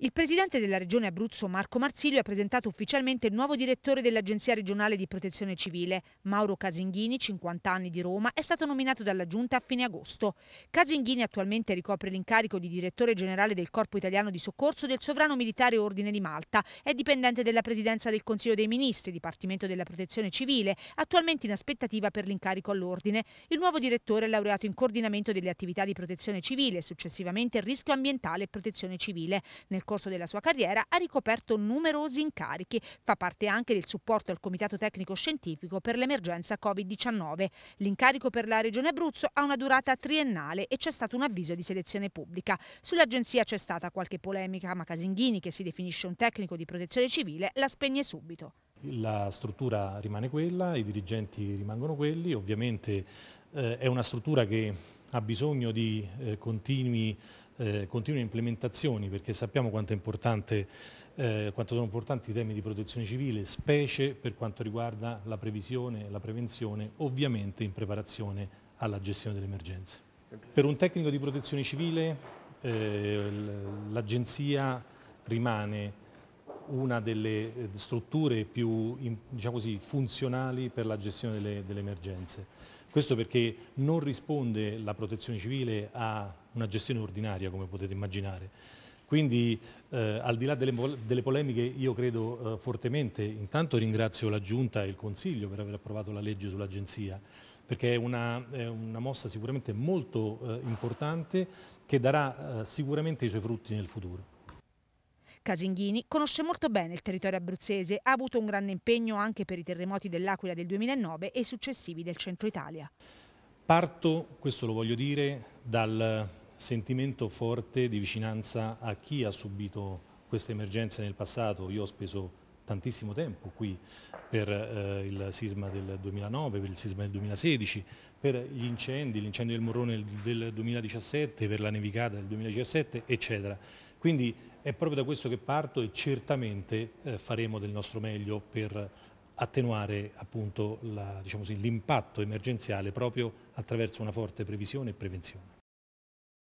Il presidente della regione Abruzzo Marco Marsilio ha presentato ufficialmente il nuovo direttore dell'Agenzia regionale di protezione civile. Mauro Casinghini, 50 anni di Roma, è stato nominato dalla Giunta a fine agosto. Casinghini attualmente ricopre l'incarico di direttore generale del Corpo Italiano di Soccorso del Sovrano Militare Ordine di Malta. È dipendente della Presidenza del Consiglio dei Ministri, Dipartimento della Protezione Civile, attualmente in aspettativa per l'incarico all'Ordine. Il nuovo direttore è laureato in coordinamento delle attività di protezione civile, successivamente rischio ambientale e protezione civile. Nel corso della sua carriera ha ricoperto numerosi incarichi. Fa parte anche del supporto al Comitato Tecnico Scientifico per l'emergenza Covid-19. L'incarico per la Regione Abruzzo ha una durata triennale e c'è stato un avviso di selezione pubblica. Sull'agenzia c'è stata qualche polemica, ma Casinghini, che si definisce un tecnico di protezione civile, la spegne subito. La struttura rimane quella, i dirigenti rimangono quelli, ovviamente eh, è una struttura che ha bisogno di eh, continui, eh, continue implementazioni perché sappiamo quanto, eh, quanto sono importanti i temi di protezione civile, specie per quanto riguarda la previsione, la prevenzione, ovviamente in preparazione alla gestione delle emergenze. Per un tecnico di protezione civile eh, l'agenzia rimane una delle eh, strutture più diciamo così, funzionali per la gestione delle, delle emergenze. Questo perché non risponde la protezione civile a una gestione ordinaria, come potete immaginare. Quindi eh, al di là delle, delle polemiche io credo eh, fortemente, intanto ringrazio la Giunta e il Consiglio per aver approvato la legge sull'agenzia, perché è una, è una, mossa sicuramente molto eh, importante che darà eh, sicuramente i suoi frutti nel futuro. Casinghini conosce molto bene il territorio abruzzese, ha avuto un grande impegno anche per i terremoti dell'Aquila del 2009 e successivi del centro Italia. Parto, questo lo voglio dire, dal sentimento forte di vicinanza a chi ha subito queste emergenze nel passato. Io ho speso tantissimo tempo qui per eh, il sisma del 2009, per il sisma del 2016, per gli incendi, l'incendio del Morrone del 2017, per la nevicata del 2017, eccetera. Quindi è proprio da questo che parto e certamente eh, faremo del nostro meglio per attenuare diciamo l'impatto diciamo emergenziale proprio attraverso una forte previsione e prevenzione.